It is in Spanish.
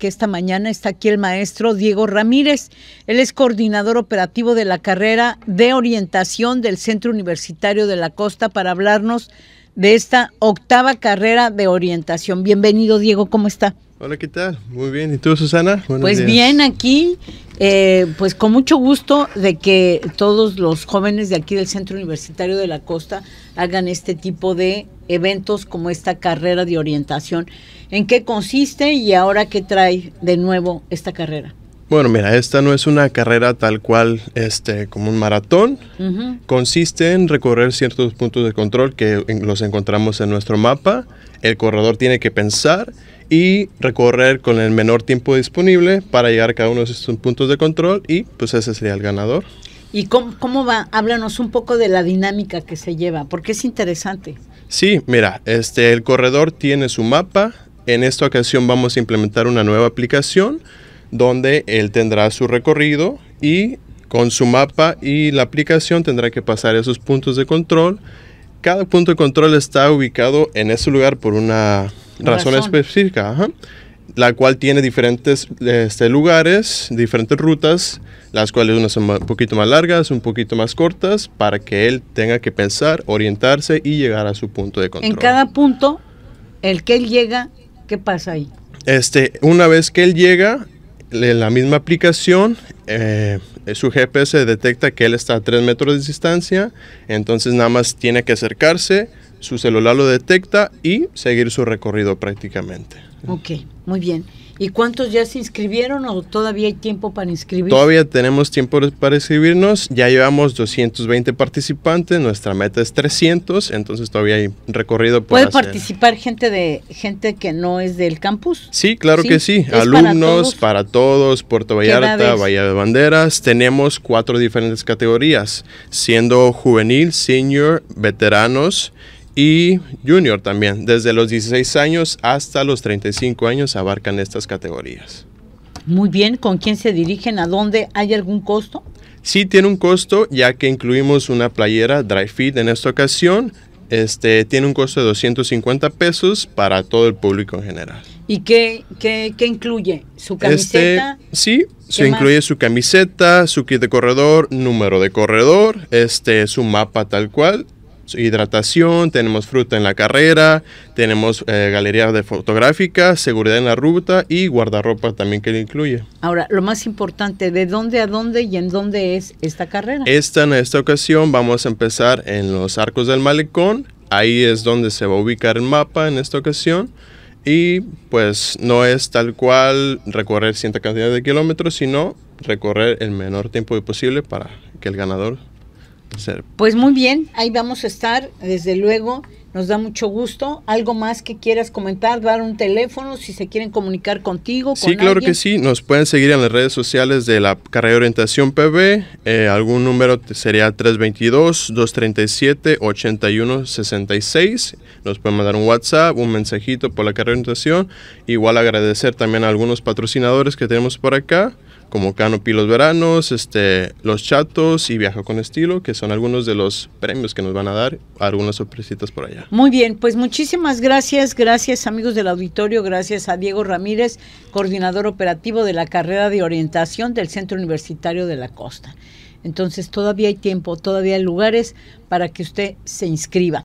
que esta mañana está aquí el maestro Diego Ramírez. Él es coordinador operativo de la carrera de orientación del Centro Universitario de la Costa para hablarnos de esta octava carrera de orientación. Bienvenido, Diego, ¿cómo está? Hola, ¿qué tal? Muy bien. ¿Y tú, Susana? pues bien, aquí, eh, pues con mucho gusto de que todos los jóvenes de aquí del Centro Universitario de la Costa hagan este tipo de eventos como esta carrera de orientación. ¿En qué consiste y ahora qué trae de nuevo esta carrera? Bueno, mira, esta no es una carrera tal cual este, como un maratón. Consiste en recorrer ciertos puntos de control que los encontramos en nuestro mapa. El corredor tiene que pensar y recorrer con el menor tiempo disponible para llegar a cada uno de estos puntos de control y pues ese sería el ganador. ¿Y cómo, cómo va? Háblanos un poco de la dinámica que se lleva, porque es interesante. Sí, mira, este, el corredor tiene su mapa. En esta ocasión vamos a implementar una nueva aplicación donde él tendrá su recorrido y con su mapa y la aplicación tendrá que pasar esos puntos de control. Cada punto de control está ubicado en ese lugar por una razón, específica, la cual tiene diferentes este, lugares, diferentes rutas, las cuales unas son un poquito más largas, un poquito más cortas, para que él tenga que pensar, orientarse y llegar a su punto de control. En cada punto, el que él llega, ¿qué pasa ahí? Este, una vez que él llega, en la misma aplicación, eh, su GPS detecta que él está a 3 metros de distancia, entonces nada más tiene que acercarse, su celular lo detecta y seguir su recorrido prácticamente. Ok, muy bien. ¿Y cuántos ya se inscribieron o todavía hay tiempo para inscribirse? Todavía tenemos tiempo para inscribirnos. Ya llevamos 220 participantes. Nuestra meta es 300, entonces todavía hay recorrido ¿Puede participar gente de gente que no es del campus? Sí, claro que sí. Alumnos para todos? para todos, Puerto Vallarta, Bahía de Banderas. Tenemos cuatro diferentes categorías, siendo juvenil, senior, veteranos y junior también. Desde los 16 años hasta los 35 años abarcan estas categorías. Muy bien, ¿con quién se dirigen? ¿A dónde? ¿Hay algún costo? Sí tiene un costo, ya que incluimos una playera dry fit en esta ocasión. Este, tiene un costo de 250 pesos para todo el público en general. ¿Y qué, qué, incluye? ¿Su este, camiseta? sí, se incluye su camiseta, su kit de corredor, número de corredor, este, su mapa tal cual hidratación, tenemos fruta en la carrera, tenemos eh, galerías de fotográfica, seguridad en la ruta y guardarropa también que le incluye. Ahora, lo más importante, ¿de dónde a dónde y en dónde es esta carrera? Esta en esta ocasión vamos a empezar en los Arcos del Malecón, ahí es donde se va a ubicar el mapa en esta ocasión. Y pues no es tal cual recorrer cierta cantidad de kilómetros, sino recorrer el menor tiempo posible para que el ganador pues muy bien, ahí vamos a estar, desde luego. Nos da mucho gusto. ¿Algo más que quieras comentar? Dar un teléfono si se quieren comunicar contigo. sí, claro que sí. Nos pueden seguir en las redes sociales de la carrera orientación PB. Eh, algún número sería 322-237-8166. Nos pueden mandar un WhatsApp, un mensajito por la carrera orientación. Igual agradecer también a algunos patrocinadores que tenemos por acá como Canopy los veranos, este, Los Chatos y Viaja con Estilo, que son algunos de los premios que nos van a dar, algunas sorpresitas por allá. Muy bien, pues muchísimas gracias, gracias amigos del auditorio, gracias a Diego Ramírez, coordinador operativo de la carrera de orientación del Centro Universitario de la Costa. Entonces todavía hay tiempo, todavía hay lugares para que usted se inscriba.